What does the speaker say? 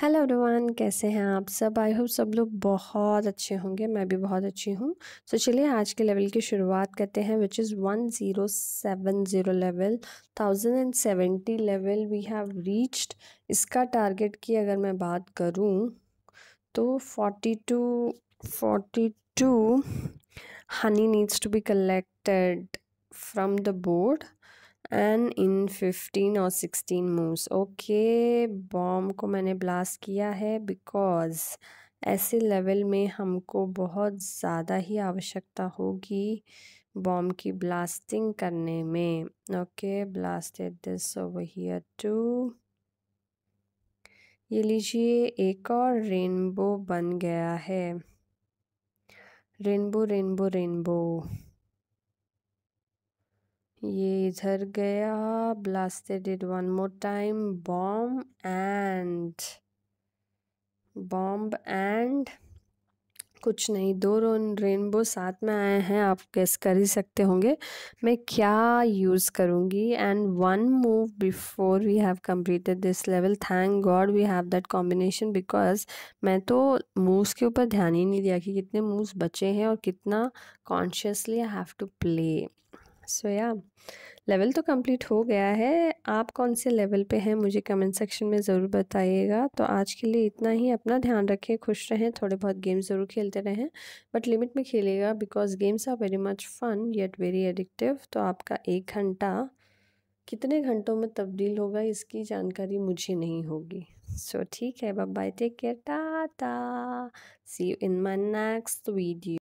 hello everyone कैसे हैं आप सब आई होप सब लोग बहुत अच्छे होंगे मैं भी बहुत अच्छी हूँ सो तो so, चलिए आज के लेवल की शुरुआत करते हैं which is one zero seven zero level thousand and seventy level we have reached इसका टारगेट की अगर मैं बात करूँ तो forty two forty two honey needs to be collected from the board and in fifteen और सिक्सटीन मूव्स ओके बॉम्ब को मैंने ब्लास्ट किया है बिकॉज़ ऐसे लेवल में हमको बहुत ज़्यादा ही आवश्यकता होगी बॉम्ब की ब्लास्टिंग करने में okay blasted this over here too ये लीजिए एक और रेनबो बन गया है रेनबो रेनबो रेनबो ये इधर गया blasted it one more time bomb and bomb and कुछ नहीं दो रेनबो साथ में आए हैं आप गेस कर ही सकते होंगे मैं क्या यूज़ करूँगी and one move before we have completed this level thank god we have that combination because मैं तो मूव्स के ऊपर ध्यान ही नहीं दिया कि कितने मूव्स बचे हैं और कितना consciously I have to play so या लेवल तो कंप्लीट हो गया है आप कौन से लेवल पे हैं मुझे कमेंट सेक्शन में ज़रूर बताइएगा तो आज के लिए इतना ही अपना ध्यान रखें खुश रहें थोड़े बहुत गेम्स ज़रूर खेलते रहें बट लिमिट में खेलेगा because games are very much fun yet very addictive तो आपका एक घंटा कितने घंटों में तब्दील होगा इसकी जानकारी मुझे नहीं होगी सो ठीक है bye take care tata see you in my next video